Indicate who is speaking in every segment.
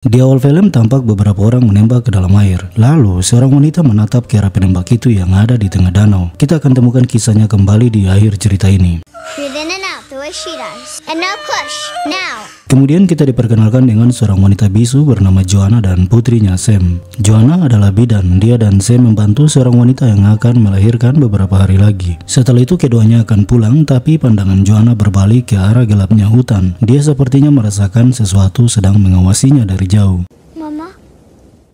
Speaker 1: Di awal film tampak beberapa orang menembak ke dalam air. Lalu seorang wanita menatap ke arah penembak itu yang ada di tengah danau. Kita akan temukan kisahnya kembali di akhir cerita ini. And now push. Now. Kemudian kita diperkenalkan dengan seorang wanita bisu bernama Joanna dan putrinya Sam. Joanna adalah bidan, dia dan Sam membantu seorang wanita yang akan melahirkan beberapa hari lagi. Setelah itu keduanya akan pulang, tapi pandangan Joanna berbalik ke arah gelapnya hutan. Dia sepertinya merasakan sesuatu sedang mengawasinya dari jauh.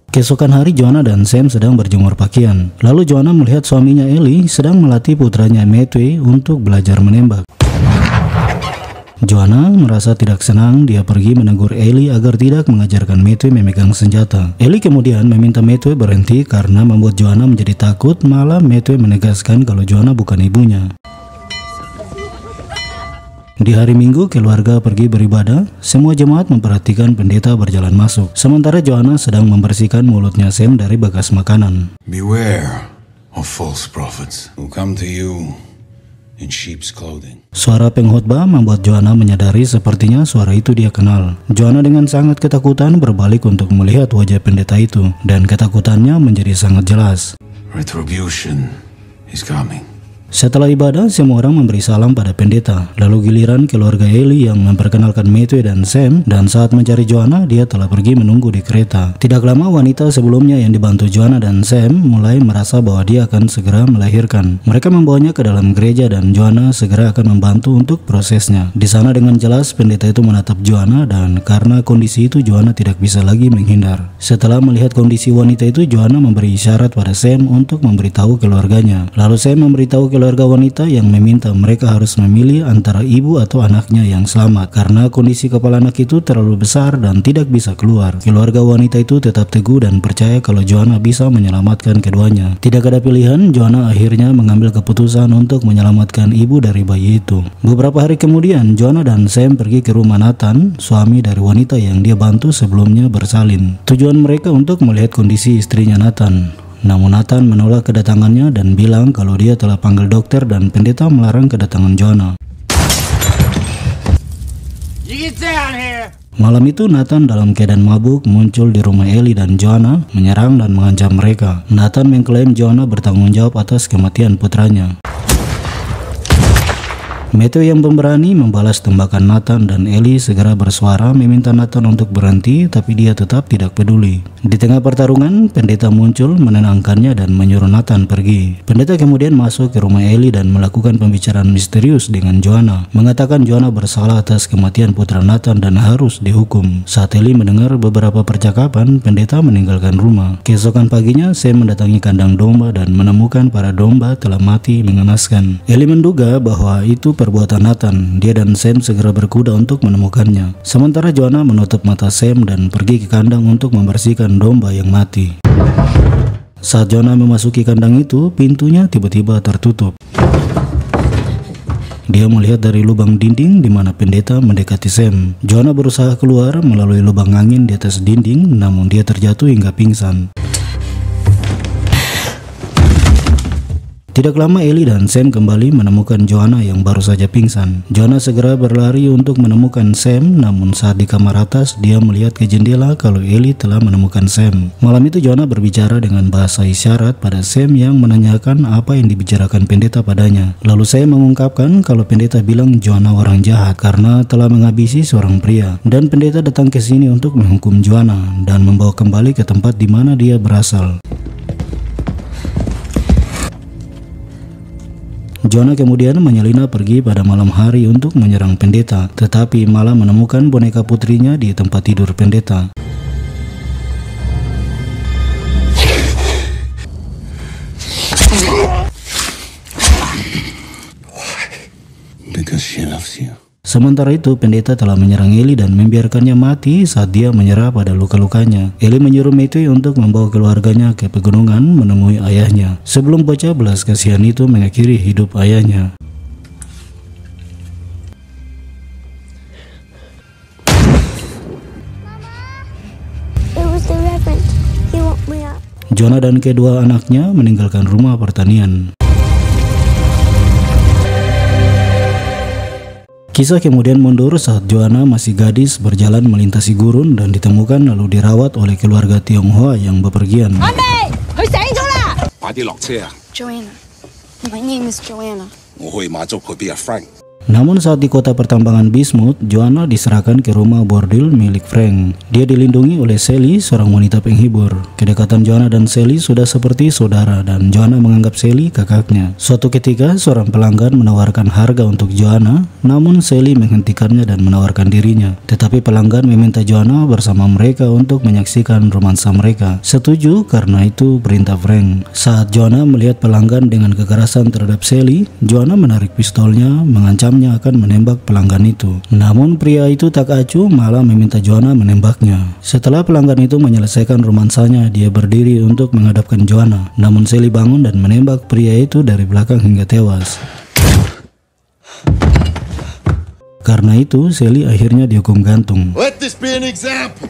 Speaker 1: Kesokan hari Joanna dan Sam sedang berjemur pakaian. Lalu Joanna melihat suaminya Ellie sedang melatih putranya Matthew untuk belajar menembak. Joanna merasa tidak senang, dia pergi menegur Ellie agar tidak mengajarkan Matthew memegang senjata. Ellie kemudian meminta Matthew berhenti karena membuat Joanna menjadi takut, malah Matthew menegaskan kalau Joanna bukan ibunya. Di hari Minggu, keluarga pergi beribadah. Semua jemaat memperhatikan pendeta berjalan masuk, sementara Joanna sedang membersihkan mulutnya Sam dari bekas makanan. Beware of false prophets who come to you in sheep's clothing. Suara pengkhotbah membuat Joanna menyadari sepertinya suara itu dia kenal. Joanna dengan sangat ketakutan berbalik untuk melihat wajah pendeta itu dan ketakutannya menjadi sangat jelas. Retribution is coming. Setelah ibadah, semua orang memberi salam pada pendeta. Lalu giliran keluarga Eli yang memperkenalkan Matthew dan Sam dan saat mencari Joanna, dia telah pergi menunggu di kereta. Tidak lama wanita sebelumnya yang dibantu Joanna dan Sam mulai merasa bahwa dia akan segera melahirkan. Mereka membawanya ke dalam gereja dan Joanna segera akan membantu untuk prosesnya. Di sana dengan jelas pendeta itu menatap Joanna dan karena kondisi itu Joanna tidak bisa lagi menghindar. Setelah melihat kondisi wanita itu, Joanna memberi isyarat pada Sam untuk memberitahu keluarganya. Lalu Sam memberitahu keluarganya keluarga wanita yang meminta mereka harus memilih antara ibu atau anaknya yang selamat karena kondisi kepala anak itu terlalu besar dan tidak bisa keluar. Keluarga wanita itu tetap teguh dan percaya kalau Joanna bisa menyelamatkan keduanya. Tidak ada pilihan, Joanna akhirnya mengambil keputusan untuk menyelamatkan ibu dari bayi itu. Beberapa hari kemudian, Joanna dan Sam pergi ke rumah Nathan, suami dari wanita yang dia bantu sebelumnya bersalin. Tujuan mereka untuk melihat kondisi istrinya Nathan. Namun Nathan menolak kedatangannya dan bilang kalau dia telah panggil dokter dan pendeta melarang kedatangan Jonah. Malam itu Nathan dalam keadaan mabuk muncul di rumah Eli dan Joanna menyerang dan mengancam mereka. Nathan mengklaim Joanna bertanggung jawab atas kematian putranya. Meteo yang pemberani membalas tembakan Nathan dan Eli segera bersuara meminta Nathan untuk berhenti tapi dia tetap tidak peduli. Di tengah pertarungan, pendeta muncul menenangkannya dan menyuruh Nathan pergi. Pendeta kemudian masuk ke rumah Eli dan melakukan pembicaraan misterius dengan Joanna, mengatakan Joanna bersalah atas kematian putra Nathan dan harus dihukum. Saat Eli mendengar beberapa percakapan, pendeta meninggalkan rumah. Keesokan paginya, Sam mendatangi kandang domba dan menemukan para domba telah mati mengenaskan. Eli menduga bahwa itu perbuatan Nathan. Dia dan Sam segera berkuda untuk menemukannya. Sementara Joanna menutup mata Sam dan pergi ke kandang untuk membersihkan domba yang mati. Saat Joanna memasuki kandang itu, pintunya tiba-tiba tertutup. Dia melihat dari lubang dinding di mana pendeta mendekati Sam. Joanna berusaha keluar melalui lubang angin di atas dinding, namun dia terjatuh hingga pingsan. Tidak lama Eli dan Sam kembali menemukan Joanna yang baru saja pingsan. Joanna segera berlari untuk menemukan Sam, namun saat di kamar atas dia melihat ke jendela kalau Eli telah menemukan Sam. Malam itu Joanna berbicara dengan bahasa isyarat pada Sam yang menanyakan apa yang dibicarakan pendeta padanya. Lalu saya mengungkapkan kalau pendeta bilang Joanna orang jahat karena telah menghabisi seorang pria dan pendeta datang ke sini untuk menghukum Joanna dan membawa kembali ke tempat di mana dia berasal. Jonah kemudian menyelina pergi pada malam hari untuk menyerang pendeta, tetapi malah menemukan boneka putrinya di tempat tidur pendeta. Sementara itu, pendeta telah menyerang Eli dan membiarkannya mati saat dia menyerah pada luka-lukanya. Eli menyuruh Matthew untuk membawa keluarganya ke pegunungan menemui ayahnya. Sebelum bocah belas kasihan itu mengakhiri hidup ayahnya. Jonah dan kedua anaknya meninggalkan rumah pertanian. Kisah kemudian mundur saat Joanna masih gadis berjalan melintasi gurun dan ditemukan lalu dirawat oleh keluarga Tionghoa yang bepergian. Joanna, my name is Joanna. 我会马族河边 namun saat di kota pertambangan Bismuth, Joanna diserahkan ke rumah bordil milik Frank. Dia dilindungi oleh Sally, seorang wanita penghibur. Kedekatan Joanna dan Sally sudah seperti saudara dan Joanna menganggap Sally kakaknya. Suatu ketika, seorang pelanggan menawarkan harga untuk Joanna, namun Sally menghentikannya dan menawarkan dirinya. Tetapi pelanggan meminta Joanna bersama mereka untuk menyaksikan romansa mereka. Setuju karena itu perintah Frank. Saat Joanna melihat pelanggan dengan kekerasan terhadap Sally, Joanna menarik pistolnya, mengancam malamnya akan menembak pelanggan itu. Namun pria itu tak acuh malah meminta Joanna menembaknya. Setelah pelanggan itu menyelesaikan romansanya, dia berdiri untuk menghadapkan Joanna. Namun Sally bangun dan menembak pria itu dari belakang hingga tewas. Karena itu, Sally akhirnya dihukum gantung. Let this be an example.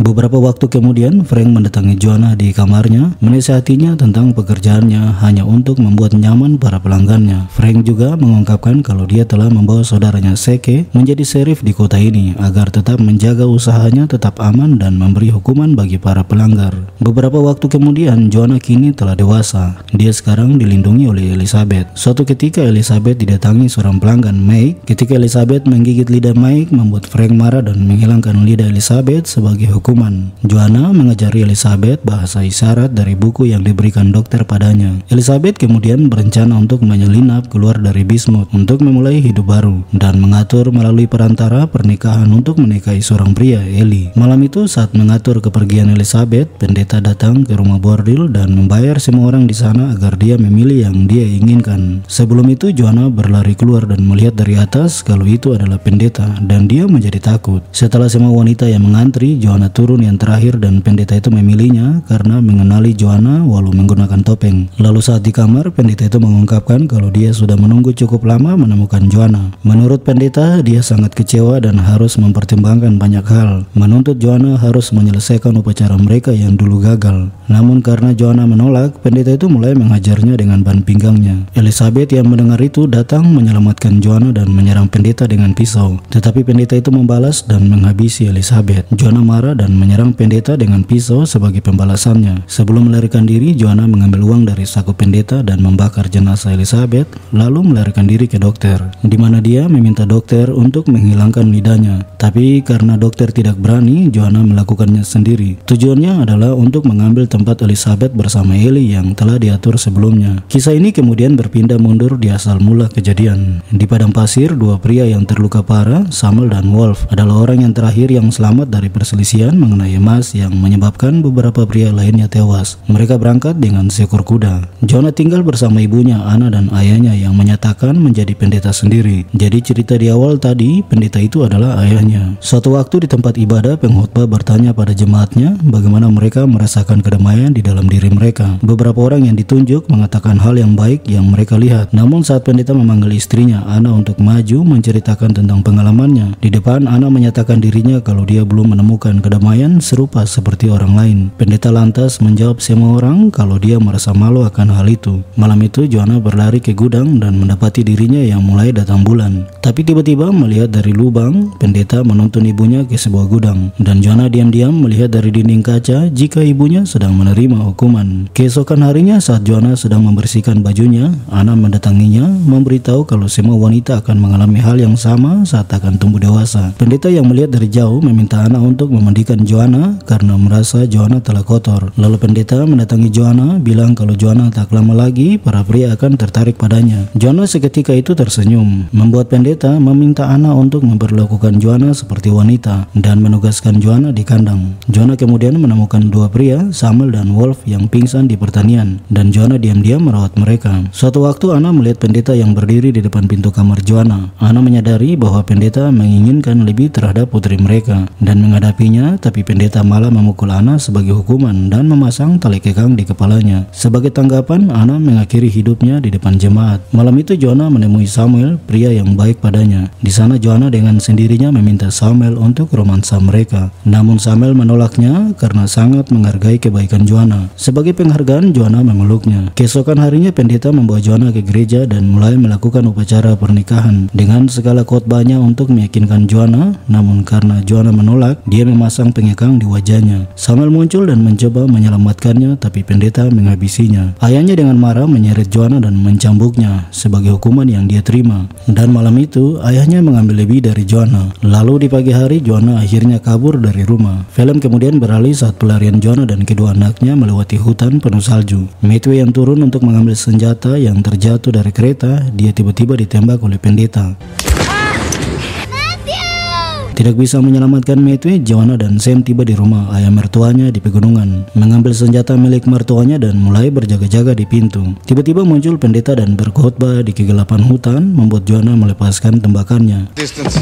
Speaker 1: Beberapa waktu kemudian, Frank mendatangi Joanna di kamarnya, menasihatinya tentang pekerjaannya hanya untuk membuat nyaman para pelanggannya. Frank juga mengungkapkan kalau dia telah membawa saudaranya Seke menjadi serif di kota ini agar tetap menjaga usahanya tetap aman dan memberi hukuman bagi para pelanggar. Beberapa waktu kemudian, Joanna kini telah dewasa. Dia sekarang dilindungi oleh Elizabeth. Suatu ketika Elizabeth didatangi seorang pelanggan Mike. Ketika Elizabeth menggigit lidah Mike, membuat Frank marah dan menghilangkan lidah Elizabeth sebagai hukuman hukuman. Joanna mengejar Elizabeth bahasa isyarat dari buku yang diberikan dokter padanya. Elizabeth kemudian berencana untuk menyelinap keluar dari bismut untuk memulai hidup baru dan mengatur melalui perantara pernikahan untuk menikahi seorang pria, Eli. Malam itu saat mengatur kepergian Elizabeth, pendeta datang ke rumah bordil dan membayar semua orang di sana agar dia memilih yang dia inginkan. Sebelum itu Joanna berlari keluar dan melihat dari atas kalau itu adalah pendeta dan dia menjadi takut. Setelah semua wanita yang mengantri, Joanna turun yang terakhir dan pendeta itu memilihnya karena mengenali Joanna walau menggunakan topeng. Lalu saat di kamar, pendeta itu mengungkapkan kalau dia sudah menunggu cukup lama menemukan Joanna. Menurut pendeta, dia sangat kecewa dan harus mempertimbangkan banyak hal. Menuntut Joanna harus menyelesaikan upacara mereka yang dulu gagal. Namun karena Joanna menolak, pendeta itu mulai menghajarnya dengan ban pinggangnya. Elizabeth yang mendengar itu datang menyelamatkan Joanna dan menyerang pendeta dengan pisau. Tetapi pendeta itu membalas dan menghabisi Elizabeth. Joanna marah dan menyerang pendeta dengan pisau sebagai pembalasannya. Sebelum melarikan diri, Joanna mengambil uang dari saku pendeta dan membakar jenazah Elizabeth, lalu melarikan diri ke dokter, di mana dia meminta dokter untuk menghilangkan lidahnya. Tapi karena dokter tidak berani, Joanna melakukannya sendiri. Tujuannya adalah untuk mengambil tempat Elizabeth bersama Eli yang telah diatur sebelumnya. Kisah ini kemudian berpindah mundur di asal mula kejadian. Di padang pasir, dua pria yang terluka parah, Samuel dan Wolf, adalah orang yang terakhir yang selamat dari perselisihan kejadian mengenai emas yang menyebabkan beberapa pria lainnya tewas. Mereka berangkat dengan seekor kuda. Jonah tinggal bersama ibunya, Ana dan ayahnya yang menyatakan menjadi pendeta sendiri. Jadi cerita di awal tadi, pendeta itu adalah ayahnya. Suatu waktu di tempat ibadah, pengkhotbah bertanya pada jemaatnya bagaimana mereka merasakan kedamaian di dalam diri mereka. Beberapa orang yang ditunjuk mengatakan hal yang baik yang mereka lihat. Namun saat pendeta memanggil istrinya, Ana untuk maju menceritakan tentang pengalamannya. Di depan, Ana menyatakan dirinya kalau dia belum menemukan kedamaian Ramayan serupa seperti orang lain. Pendeta lantas menjawab semua orang kalau dia merasa malu akan hal itu. Malam itu Joanna berlari ke gudang dan mendapati dirinya yang mulai datang bulan. Tapi tiba-tiba melihat dari lubang, pendeta menuntun ibunya ke sebuah gudang. Dan Joanna diam-diam melihat dari dinding kaca jika ibunya sedang menerima hukuman. Keesokan harinya saat Joanna sedang membersihkan bajunya, Ana mendatanginya memberitahu kalau semua wanita akan mengalami hal yang sama saat akan tumbuh dewasa. Pendeta yang melihat dari jauh meminta Ana untuk memandikan menyelamatkan Joanna karena merasa Joanna telah kotor. Lalu pendeta mendatangi Joanna, bilang kalau Joanna tak lama lagi, para pria akan tertarik padanya. Joanna seketika itu tersenyum, membuat pendeta meminta Anna untuk memperlakukan Joanna seperti wanita dan menugaskan Joanna di kandang. Joanna kemudian menemukan dua pria, Samuel dan Wolf yang pingsan di pertanian dan Joanna diam-diam merawat mereka. Suatu waktu Anna melihat pendeta yang berdiri di depan pintu kamar Joanna. Anna menyadari bahwa pendeta menginginkan lebih terhadap putri mereka dan menghadapinya tapi pendeta malah memukul Ana sebagai hukuman dan memasang tali kekang di kepalanya. Sebagai tanggapan, Ana mengakhiri hidupnya di depan jemaat. Malam itu Joanna menemui Samuel, pria yang baik padanya. Di sana Joanna dengan sendirinya meminta Samuel untuk romansa mereka. Namun Samuel menolaknya karena sangat menghargai kebaikan Joanna. Sebagai penghargaan, Joanna memeluknya. Keesokan harinya pendeta membawa Joanna ke gereja dan mulai melakukan upacara pernikahan dengan segala khotbahnya untuk meyakinkan Joanna. Namun karena Joanna menolak, dia memasang pengekang di wajahnya. Samuel muncul dan mencoba menyelamatkannya tapi pendeta menghabisinya. Ayahnya dengan marah menyeret Joanna dan mencambuknya sebagai hukuman yang dia terima. Dan malam itu ayahnya mengambil lebih dari Joanna. Lalu di pagi hari Joanna akhirnya kabur dari rumah. Film kemudian beralih saat pelarian Joanna dan kedua anaknya melewati hutan penuh salju. Midway yang turun untuk mengambil senjata yang terjatuh dari kereta, dia tiba-tiba ditembak oleh pendeta. Tidak bisa menyelamatkan Metwe, Joanna dan Sam tiba di rumah ayah mertuanya di pegunungan, mengambil senjata milik mertuanya dan mulai berjaga-jaga di pintu. Tiba-tiba muncul pendeta dan berkhotbah di kegelapan hutan, membuat Joanna melepaskan tembakannya. Distance.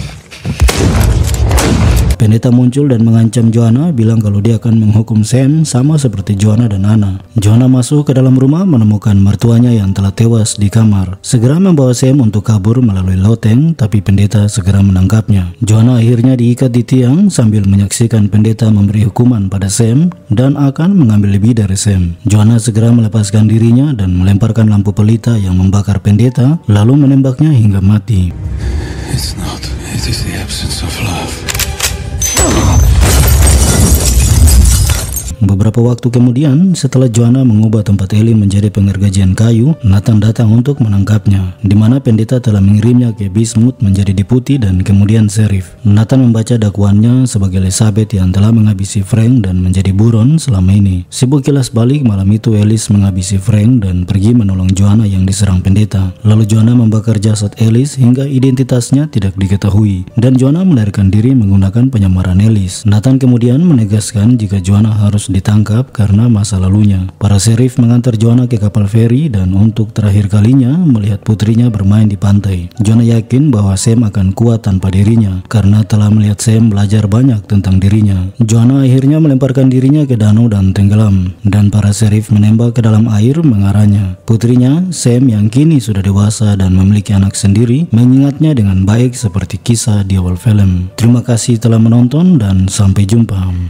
Speaker 1: Pendeta muncul dan mengancam Joanna bilang kalau dia akan menghukum Sam sama seperti Joanna dan Anna. Joanna masuk ke dalam rumah menemukan mertuanya yang telah tewas di kamar. Segera membawa Sam untuk kabur melalui loteng tapi pendeta segera menangkapnya. Joanna akhirnya diikat di tiang sambil menyaksikan pendeta memberi hukuman pada Sam dan akan mengambil lebih dari Sam. Joanna segera melepaskan dirinya dan melemparkan lampu pelita yang membakar pendeta lalu menembaknya hingga mati. It's not. It is the absence of love. Oh. Beberapa waktu kemudian, setelah Joanna mengubah tempat Eli menjadi pengergajian kayu, Nathan datang untuk menangkapnya, di mana pendeta telah mengirimnya ke Bismuth menjadi deputi dan kemudian serif. Nathan membaca dakwannya sebagai Elizabeth yang telah menghabisi Frank dan menjadi buron selama ini. Sibuk kilas balik malam itu Elis menghabisi Frank dan pergi menolong Joanna yang diserang pendeta. Lalu Joanna membakar jasad Elis hingga identitasnya tidak diketahui dan Joanna melarikan diri menggunakan penyamaran Elis. Nathan kemudian menegaskan jika Joanna harus ditangkap karena masa lalunya. Para serif mengantar Joanna ke kapal feri dan untuk terakhir kalinya melihat putrinya bermain di pantai. Joanna yakin bahwa Sam akan kuat tanpa dirinya karena telah melihat Sam belajar banyak tentang dirinya. Joanna akhirnya melemparkan dirinya ke danau dan tenggelam dan para serif menembak ke dalam air mengarahnya. Putrinya, Sam yang kini sudah dewasa dan memiliki anak sendiri mengingatnya dengan baik seperti kisah di awal film. Terima kasih telah menonton dan sampai jumpa.